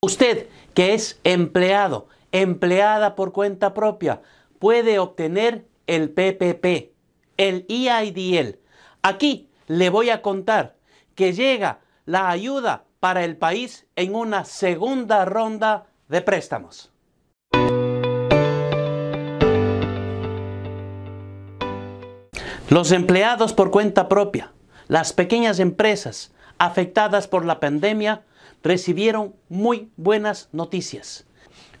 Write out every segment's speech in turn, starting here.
Usted, que es empleado, empleada por cuenta propia, puede obtener el PPP, el EIDL. Aquí le voy a contar que llega la ayuda para el país en una segunda ronda de préstamos. Los empleados por cuenta propia, las pequeñas empresas afectadas por la pandemia, recibieron muy buenas noticias.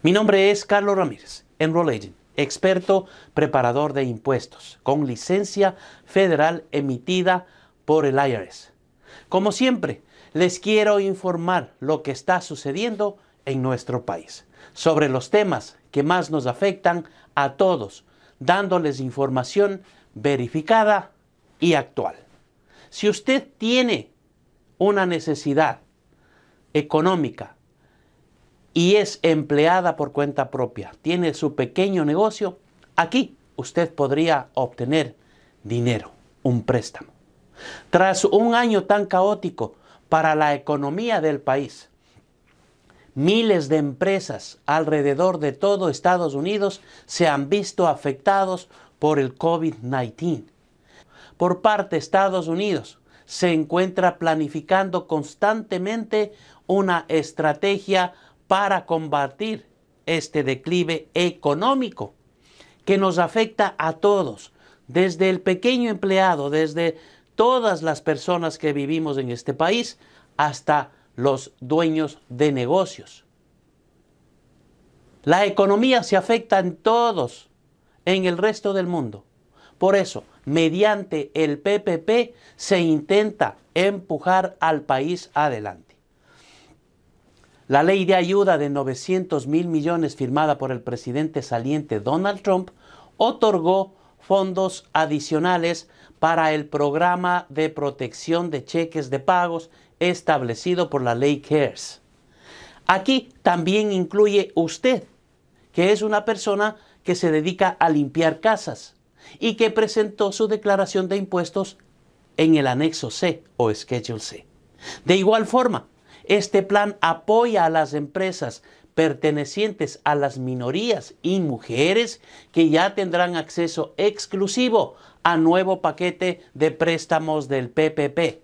Mi nombre es Carlos Ramírez, Enroll Agent, experto preparador de impuestos, con licencia federal emitida por el IRS. Como siempre, les quiero informar lo que está sucediendo en nuestro país, sobre los temas que más nos afectan a todos, dándoles información verificada y actual. Si usted tiene una necesidad económica y es empleada por cuenta propia, tiene su pequeño negocio, aquí usted podría obtener dinero, un préstamo. Tras un año tan caótico para la economía del país, miles de empresas alrededor de todo Estados Unidos se han visto afectados por el COVID-19. Por parte de Estados Unidos, se encuentra planificando constantemente una estrategia para combatir este declive económico que nos afecta a todos, desde el pequeño empleado, desde todas las personas que vivimos en este país, hasta los dueños de negocios. La economía se afecta en todos, en el resto del mundo. Por eso, mediante el PPP se intenta empujar al país adelante. La ley de ayuda de 900 mil millones firmada por el presidente saliente Donald Trump otorgó fondos adicionales para el programa de protección de cheques de pagos establecido por la ley CARES. Aquí también incluye usted, que es una persona que se dedica a limpiar casas y que presentó su declaración de impuestos en el anexo C o Schedule C. De igual forma, este plan apoya a las empresas pertenecientes a las minorías y mujeres que ya tendrán acceso exclusivo a nuevo paquete de préstamos del PPP,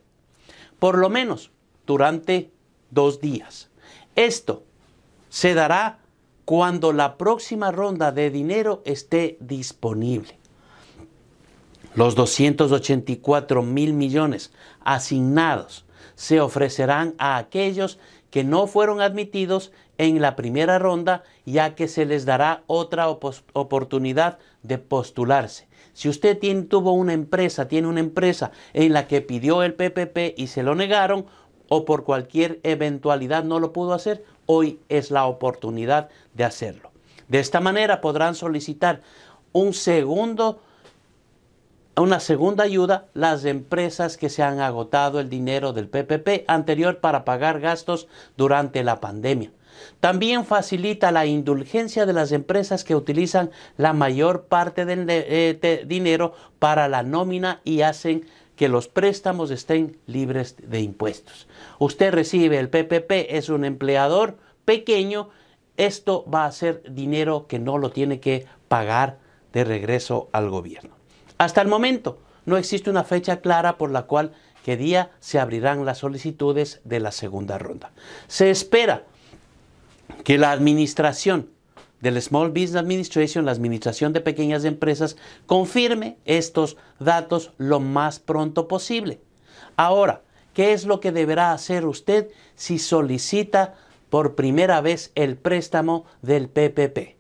por lo menos durante dos días. Esto se dará cuando la próxima ronda de dinero esté disponible. Los 284 mil millones asignados se ofrecerán a aquellos que no fueron admitidos en la primera ronda, ya que se les dará otra oportunidad de postularse. Si usted tiene, tuvo una empresa, tiene una empresa en la que pidió el PPP y se lo negaron, o por cualquier eventualidad no lo pudo hacer, hoy es la oportunidad de hacerlo. De esta manera podrán solicitar un segundo una segunda ayuda, las empresas que se han agotado el dinero del PPP anterior para pagar gastos durante la pandemia. También facilita la indulgencia de las empresas que utilizan la mayor parte del eh, eh, dinero para la nómina y hacen que los préstamos estén libres de impuestos. Usted recibe el PPP, es un empleador pequeño, esto va a ser dinero que no lo tiene que pagar de regreso al gobierno. Hasta el momento no existe una fecha clara por la cual qué día se abrirán las solicitudes de la segunda ronda. Se espera que la administración del Small Business Administration, la administración de pequeñas empresas, confirme estos datos lo más pronto posible. Ahora, ¿qué es lo que deberá hacer usted si solicita por primera vez el préstamo del PPP?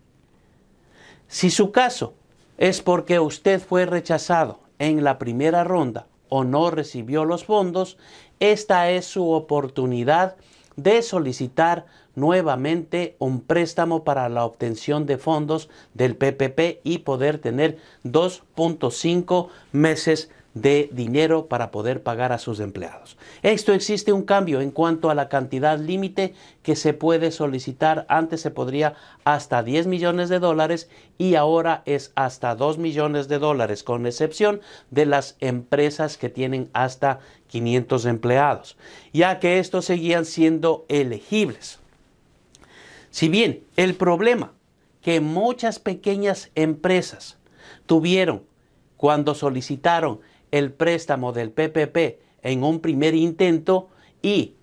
Si su caso es porque usted fue rechazado en la primera ronda o no recibió los fondos, esta es su oportunidad de solicitar nuevamente un préstamo para la obtención de fondos del PPP y poder tener 2.5 meses de dinero para poder pagar a sus empleados. Esto existe un cambio en cuanto a la cantidad límite que se puede solicitar. Antes se podría hasta 10 millones de dólares y ahora es hasta 2 millones de dólares, con excepción de las empresas que tienen hasta 500 empleados, ya que estos seguían siendo elegibles. Si bien el problema que muchas pequeñas empresas tuvieron cuando solicitaron el préstamo del PPP en un primer intento y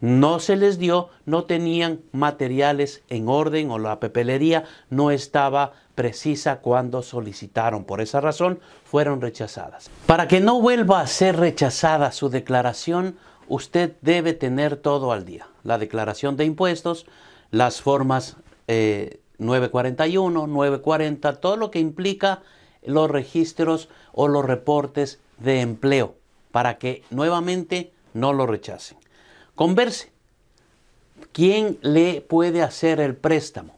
no se les dio, no tenían materiales en orden o la papelería no estaba precisa cuando solicitaron. Por esa razón fueron rechazadas. Para que no vuelva a ser rechazada su declaración, usted debe tener todo al día. La declaración de impuestos, las formas 941, eh, 940, todo lo que implica los registros o los reportes de empleo para que nuevamente no lo rechacen. Converse. ¿Quién le puede hacer el préstamo?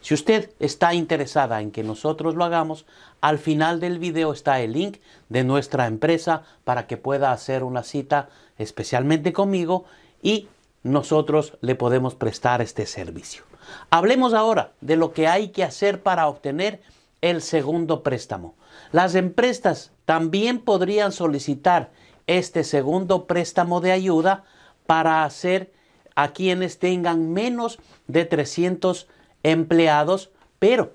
Si usted está interesada en que nosotros lo hagamos, al final del video está el link de nuestra empresa para que pueda hacer una cita especialmente conmigo y nosotros le podemos prestar este servicio. Hablemos ahora de lo que hay que hacer para obtener el segundo préstamo. Las empresas también podrían solicitar este segundo préstamo de ayuda para hacer a quienes tengan menos de 300 empleados, pero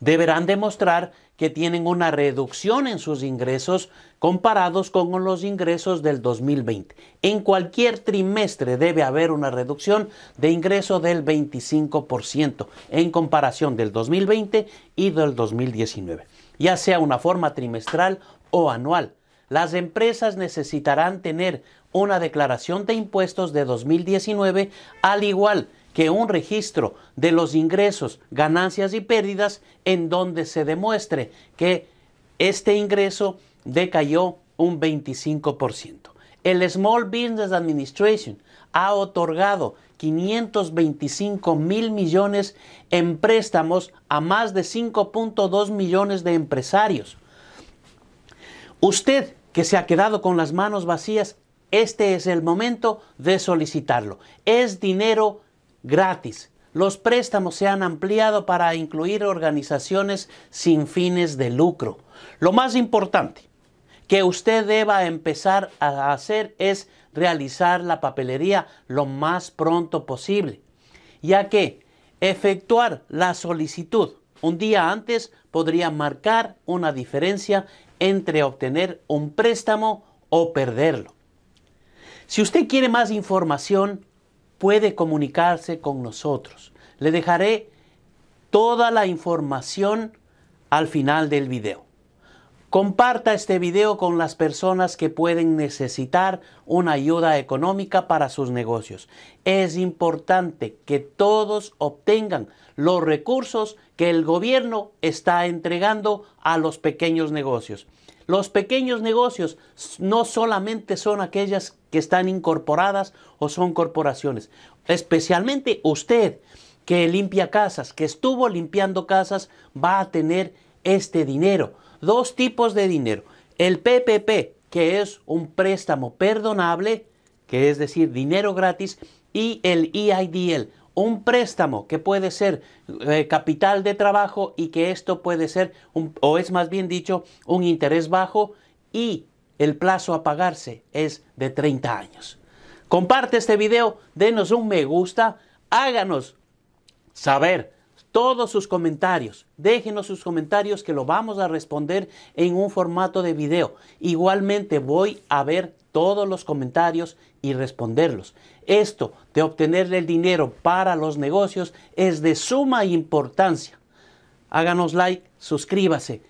deberán demostrar que tienen una reducción en sus ingresos comparados con los ingresos del 2020. En cualquier trimestre debe haber una reducción de ingreso del 25% en comparación del 2020 y del 2019, ya sea una forma trimestral o anual. Las empresas necesitarán tener una declaración de impuestos de 2019 al igual que que un registro de los ingresos, ganancias y pérdidas en donde se demuestre que este ingreso decayó un 25%. El Small Business Administration ha otorgado 525 mil millones en préstamos a más de 5.2 millones de empresarios. Usted que se ha quedado con las manos vacías, este es el momento de solicitarlo. Es dinero gratis. Los préstamos se han ampliado para incluir organizaciones sin fines de lucro. Lo más importante que usted deba empezar a hacer es realizar la papelería lo más pronto posible, ya que efectuar la solicitud un día antes podría marcar una diferencia entre obtener un préstamo o perderlo. Si usted quiere más información, puede comunicarse con nosotros. Le dejaré toda la información al final del video. Comparta este video con las personas que pueden necesitar una ayuda económica para sus negocios. Es importante que todos obtengan los recursos que el gobierno está entregando a los pequeños negocios. Los pequeños negocios no solamente son aquellas que están incorporadas o son corporaciones. Especialmente usted que limpia casas, que estuvo limpiando casas, va a tener este dinero. Dos tipos de dinero. El PPP, que es un préstamo perdonable, que es decir, dinero gratis, y el EIDL, un préstamo que puede ser eh, capital de trabajo y que esto puede ser, o es más bien dicho, un interés bajo y el plazo a pagarse es de 30 años. Comparte este video, denos un me gusta, háganos saber todos sus comentarios. Déjenos sus comentarios que lo vamos a responder en un formato de video. Igualmente voy a ver todos los comentarios y responderlos. Esto de obtenerle el dinero para los negocios es de suma importancia. Háganos like, suscríbase